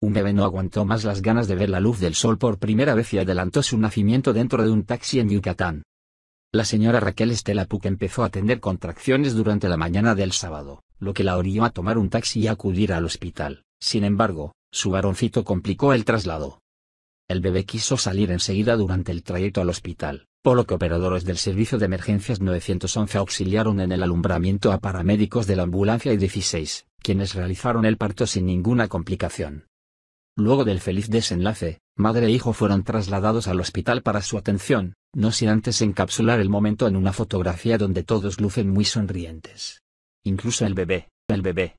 Un bebé no aguantó más las ganas de ver la luz del sol por primera vez y adelantó su nacimiento dentro de un taxi en Yucatán. La señora Raquel Estela Puc empezó a tener contracciones durante la mañana del sábado, lo que la orió a tomar un taxi y acudir al hospital. Sin embargo, su varoncito complicó el traslado. El bebé quiso salir enseguida durante el trayecto al hospital, por lo que operadores del servicio de emergencias 911 auxiliaron en el alumbramiento a paramédicos de la ambulancia y 16, quienes realizaron el parto sin ninguna complicación. Luego del feliz desenlace, madre e hijo fueron trasladados al hospital para su atención, no sin antes encapsular el momento en una fotografía donde todos lucen muy sonrientes. Incluso el bebé, el bebé,